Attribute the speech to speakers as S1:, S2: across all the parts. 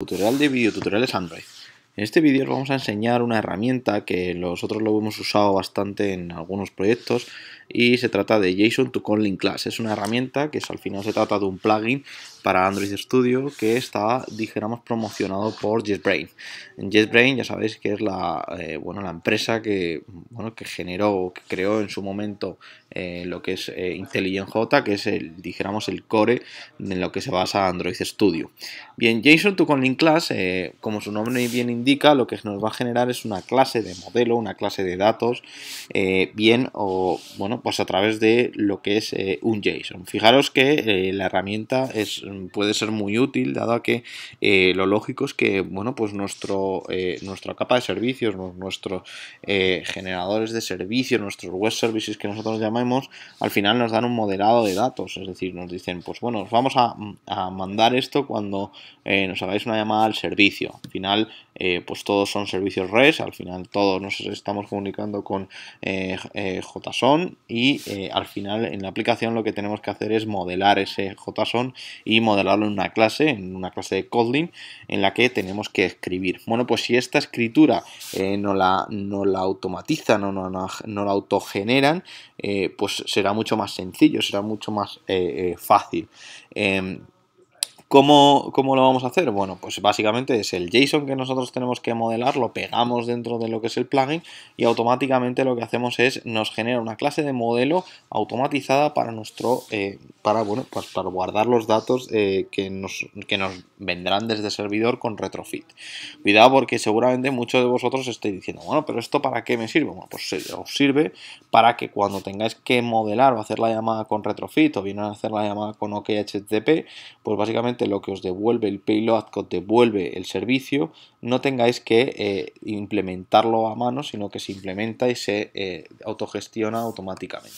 S1: Tutorial de videotutoriales Android. En este vídeo os vamos a enseñar una herramienta que nosotros lo hemos usado bastante en algunos proyectos y se trata de JSON to Conlink Class. Es una herramienta que al final se trata de un plugin para Android Studio que está, dijéramos, promocionado por JetBrain. JetBrain ya sabéis que es la, eh, bueno, la empresa que, bueno, que generó, que creó en su momento eh, lo que es eh, IntelliJ, que es, el, dijéramos, el core en lo que se basa Android Studio. Bien, JSON to Conlink Class, como su nombre bien indica, lo que nos va a generar es una clase de modelo, una clase de datos, bien o, bueno, pues a través de lo que es un JSON. Fijaros que la herramienta es puede ser muy útil, dado que eh, lo lógico es que, bueno, pues nuestro, eh, nuestra capa de servicios, nuestros eh, generadores de servicios, nuestros web services que nosotros llamamos al final nos dan un moderado de datos, es decir, nos dicen, pues bueno, os vamos a, a mandar esto cuando nos hagáis una llamada al servicio. Al final, eh, pues todos son servicios REST, al final todos nos estamos comunicando con eh, eh, JSON y al final en la aplicación lo que tenemos que hacer es modelar ese JSON y modelarlo en una clase, en una clase de Kotlin en la que tenemos que escribir. Bueno, pues si esta escritura no, la, no la automatizan no, no, no, la autogeneran, pues será mucho más sencillo, será mucho más fácil. Em, ¿Cómo, lo vamos a hacer? Bueno, pues básicamente es el JSON que nosotros tenemos que modelar, lo pegamos dentro de lo que es el plugin y automáticamente lo que hacemos es nos genera una clase de modelo automatizada para nuestro, eh, para bueno, pues para guardar los datos eh, que, nos, nos vendrán desde el servidor con retrofit. Cuidado porque seguramente muchos de vosotros estéis diciendo, bueno, pero esto para qué me sirve? Bueno, pues os sirve para que cuando tengáis que modelar o hacer la llamada con retrofit o bien a hacer la llamada con OKHTTP, pues básicamente lo que os devuelve el payload, que os devuelve el servicio, no tengáis que eh, implementarlo a mano, sino que se implementa eh, y se autogestiona automáticamente.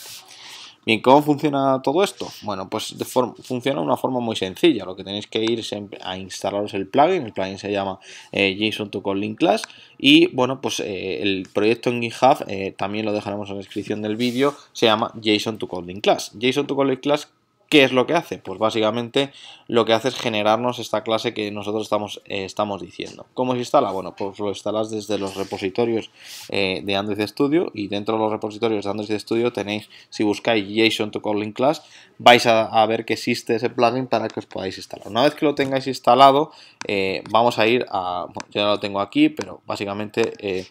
S1: Bien, ¿cómo funciona todo esto? Bueno, pues funciona de una forma muy sencilla. Lo que tenéis que ir es a instalaros el plugin. El plugin se llama eh, JSON to Link Class. Y bueno, pues el proyecto en GitHub, también lo dejaremos en la descripción del vídeo, se llama JSON to Kotlin Class. JSON to Link Class ¿Qué es lo que hace? Pues básicamente lo que hace es generarnos esta clase que nosotros estamos, eh, diciendo. ¿Cómo se instala? Bueno, pues lo instalas desde los repositorios eh, de Android Studio y dentro de los repositorios de Android Studio tenéis, si buscáis JSON to Calling Class, vais a, ver que existe ese plugin para que os podáis instalar. Una vez que lo tengáis instalado, eh, vamos a ir a... Yo ya lo tengo aquí, pero básicamente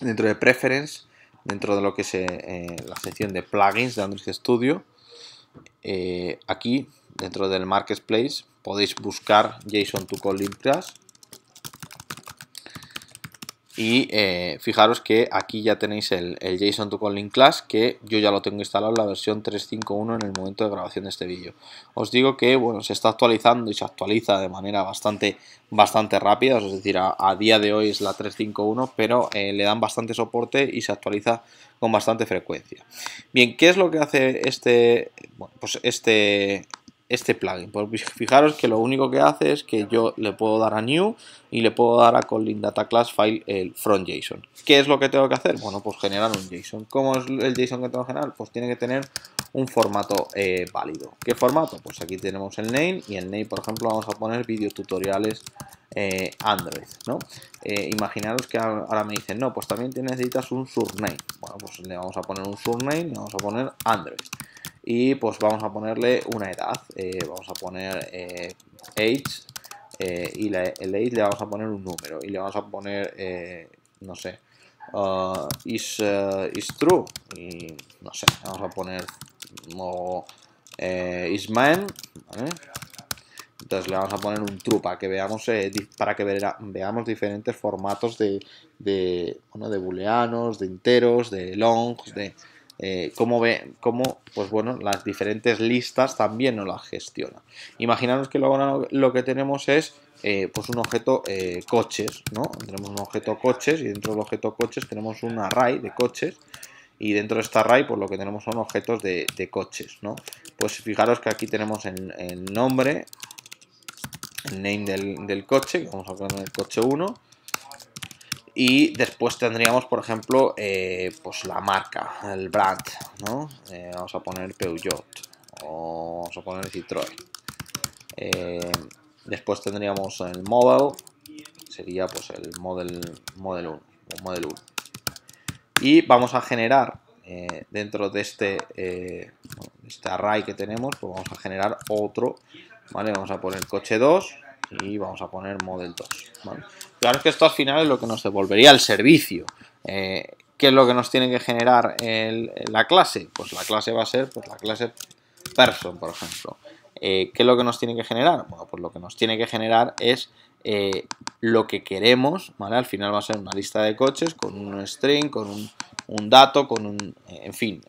S1: dentro de Preference, dentro de lo que es la sección de plugins de Android Studio, eh, aquí dentro del marketplace podéis buscar JSON to Collin y eh, fijaros que aquí ya tenéis el, JSON to Calling Class que yo ya lo tengo instalado en la versión 3.5.1 en el momento de grabación de este vídeo. Os digo que bueno, se está actualizando y se actualiza de manera bastante, bastante rápida, es decir, a, día de hoy es la 3.5.1, pero eh, le dan bastante soporte y se actualiza con bastante frecuencia. Bien, ¿qué es lo que hace este, pues este, este plugin. Pues fijaros que lo único que hace es que yo le puedo dar a new y le puedo dar a calling data class file el front JSON. ¿Qué es lo que tengo que hacer? Bueno, pues generar un JSON. ¿Cómo es el JSON que tengo que generar? Pues tiene que tener un formato eh, válido. ¿Qué formato? Pues aquí tenemos el name y el name, por ejemplo, vamos a poner videotutoriales eh, Android, eh, imaginaros que ahora me dicen, no, pues también te necesitas un surname. Bueno, pues le vamos a poner un surname y vamos a poner Android y pues vamos a ponerle una edad, eh, vamos a poner eh, age eh, y la, el age le vamos a poner un número y le vamos a poner, no sé, uh, is, uh, is, true y no sé, vamos a poner no, is man, Entonces le vamos a poner un true para que veamos, para que veamos diferentes formatos de, de, bueno, de booleanos, de enteros, de longs, de, eh, cómo, ve, cómo pues bueno, las diferentes listas también nos las gestiona. Imaginaros que lo que tenemos es eh, pues un objeto eh, coches, ¿no? Tenemos un objeto coches y dentro del objeto coches tenemos un array de coches y dentro de este array pues lo que tenemos son objetos de, coches, ¿no? Pues fijaros que aquí tenemos el, nombre, el name del, del coche, vamos a poner el coche 1, y después tendríamos, por ejemplo, eh, pues la marca, el brand, ¿no? Eh, vamos a poner Peugeot o vamos a poner Citroën. Eh, después tendríamos el model, sería pues el model, 1 Y vamos a generar dentro de este, este array que tenemos, pues vamos a generar otro, ¿vale? Vamos a poner coche 2 y vamos a poner model 2, Claro que esto al final es lo que nos devolvería el servicio. Eh, ¿Qué es lo que nos tiene que generar la clase? Pues la clase va a ser pues la clase person, por ejemplo. Eh, ¿Qué es lo que nos tiene que generar? Bueno, pues lo que nos tiene que generar es eh, lo que queremos, ¿vale? Al final va a ser una lista de coches con un string, con un, dato, con un... En fin,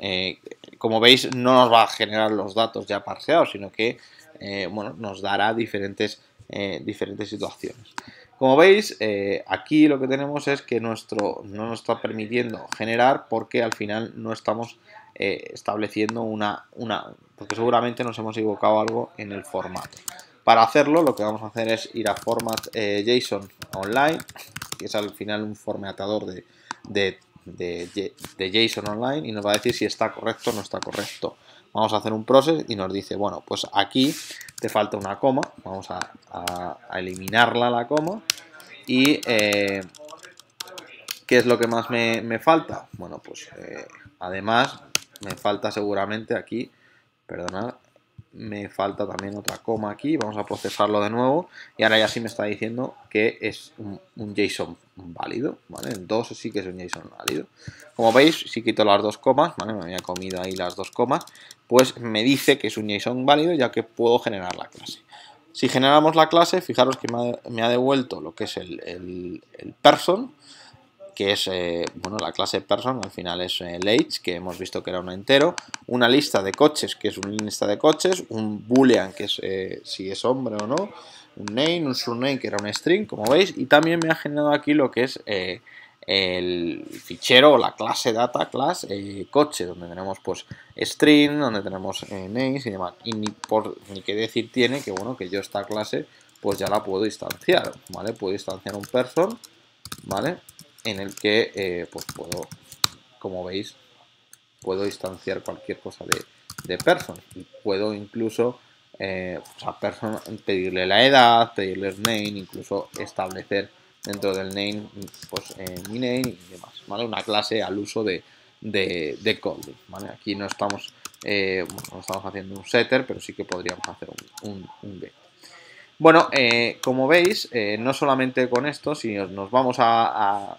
S1: como veis no nos va a generar los datos ya parseados, sino que nos dará diferentes, diferentes situaciones. Como veis, eh, aquí lo que tenemos es que nuestro no nos está permitiendo generar porque al final no estamos eh, estableciendo una, una, porque seguramente nos hemos equivocado algo en el formato. Para hacerlo lo que vamos a hacer es ir a format eh, JSON online, que es al final un formatador de, de, de JSON online y nos va a decir si está correcto o no está correcto vamos a hacer un process y nos dice, bueno, pues aquí te falta una coma, vamos a, eliminarla la coma y eh, ¿qué es lo que más me, falta? Bueno, pues eh, además me falta seguramente aquí, perdona, me falta también otra coma aquí, vamos a procesarlo de nuevo y ahora ya sí me está diciendo que es un JSON válido, ¿vale? El 2 sí que es un JSON válido. Como veis, si quito las dos comas, Me había comido ahí las dos comas, pues me dice que es un JSON válido ya que puedo generar la clase. Si generamos la clase, fijaros que me ha devuelto lo que es el, el, person, que es, eh, bueno, la clase person, al final es el eh, age, que hemos visto que era un entero, una lista de coches, que es una lista de coches, un boolean, que es eh, si es hombre o no, un name, un surname que era un string, como veis, y también me ha generado aquí lo que es eh, el fichero o la clase data class eh, coche, donde tenemos pues string, donde tenemos name eh, names y demás. Y ni, por, ni qué decir tiene que bueno, que yo esta clase pues ya la puedo instanciar, ¿vale? Puedo instanciar un person, ¿vale? En el que pues puedo, como veis, puedo instanciar cualquier cosa de, de person. Y puedo incluso eh, pedirle la edad, pedirle el name, incluso establecer dentro del name, pues eh, mi name y demás, ¿vale? Una clase al uso de, de, ¿vale? Aquí no estamos, eh, no estamos haciendo un setter, pero sí que podríamos hacer un, un, Bueno, como veis, no solamente con esto, si nos, vamos a,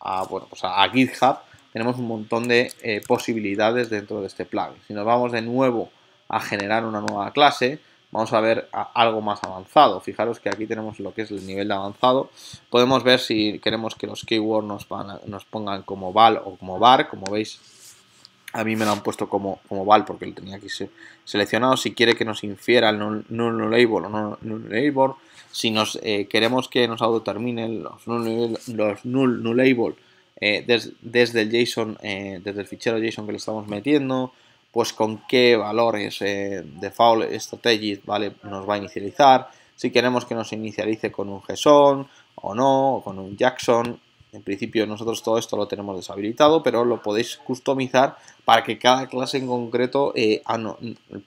S1: a, bueno, pues a, GitHub, tenemos un montón de posibilidades dentro de este plugin. Si nos vamos de nuevo a generar una nueva clase, vamos a ver algo más avanzado. Fijaros que aquí tenemos lo que es el nivel de avanzado. Podemos ver si queremos que los keywords nos, nos, pongan como val o como var, como veis. A mí me lo han puesto como, como val porque lo tenía ser seleccionado. Si quiere que nos infiera el null, label o null, label. Si nos, eh, queremos que nos autotermine los null, los null, label eh, desde el JSON, eh, desde el fichero JSON que le estamos metiendo pues con qué valores eh, de Strategies ¿vale? nos va a inicializar, si queremos que nos inicialice con un JSON o no, o con un Jackson. En principio nosotros todo esto lo tenemos deshabilitado, pero lo podéis customizar para que cada clase en concreto eh,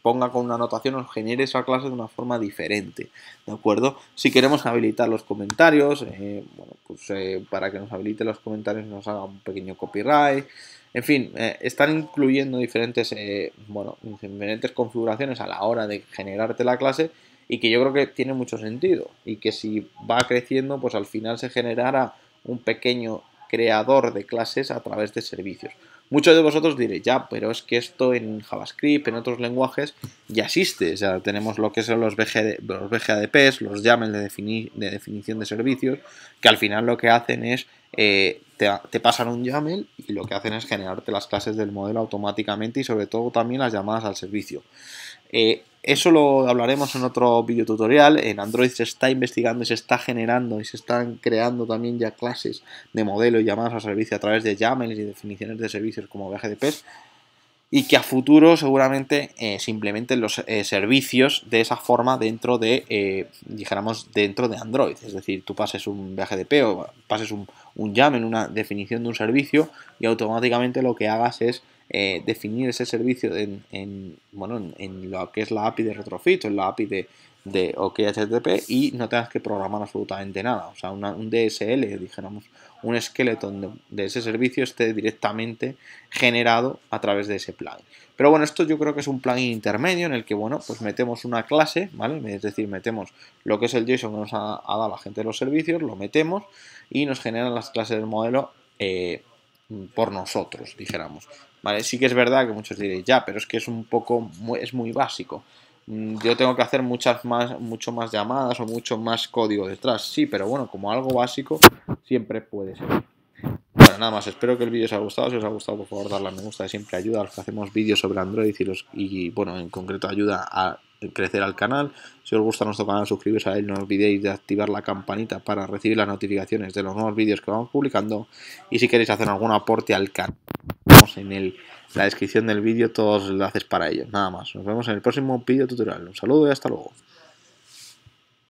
S1: ponga con una anotación o genere esa clase de una forma diferente, ¿de acuerdo? Si queremos habilitar los comentarios, eh, pues, para que nos habilite los comentarios nos haga un pequeño copyright, en fin, eh, están incluyendo diferentes, eh, bueno, diferentes configuraciones a la hora de generarte la clase y que yo creo que tiene mucho sentido y que si va creciendo, pues al final se generará un pequeño creador de clases a través de servicios. Muchos de vosotros diréis, ya, pero es que esto en JavaScript, en otros lenguajes, ya existe. O tenemos lo que son los, BGADPs, los YAML de, definición de servicios, que al final lo que hacen es, eh, te, pasan un YAML y lo que hacen es generarte las clases del modelo automáticamente y sobre todo también las llamadas al servicio. Eh, eso lo hablaremos en otro video tutorial. En Android se está investigando y se está generando y se están creando también ya clases de modelo y llamadas a servicio a través de YAML y definiciones de servicios como VGDPs y que a futuro seguramente simplemente eh, se implementen los eh, servicios de esa forma dentro de, eh, dijéramos, dentro de Android. Es decir, tú pases un VGDP o pases un, un YAML, una definición de un servicio y automáticamente lo que hagas es eh, definir ese servicio en, en, bueno, en, lo que es la API de Retrofit o en la API de, de y no tengas que programar absolutamente nada. O sea, un DSL, dijéramos, un esqueleto de, ese servicio esté directamente generado a través de ese plugin. Pero bueno, esto yo creo que es un plugin intermedio en el que, bueno, pues metemos una clase, ¿vale? Es decir, metemos lo que es el JSON que nos ha, dado la gente de los servicios, lo metemos y nos generan las clases del modelo. Eh, por nosotros, dijéramos. ¿Vale? Sí que es verdad que muchos diréis, ya, pero es que es un poco, es muy básico. Mm, yo tengo que hacer muchas más, mucho más llamadas o mucho más código detrás. Sí, pero bueno, como algo básico, siempre puede ser. Bueno, nada más, espero que el vídeo os haya gustado. Si os ha gustado, por favor, darle a me gusta, siempre ayuda a los que hacemos vídeos sobre Android y bueno, en concreto ayuda a crecer al canal. Si os gusta nuestro canal, suscribiros a él, no olvidéis de activar la campanita para recibir las notificaciones de los nuevos vídeos que vamos publicando. Y si queréis hacer algún aporte al canal, en la descripción del vídeo todos los enlaces para ello. Nada más. Nos vemos en el próximo vídeo tutorial. Un saludo y hasta luego.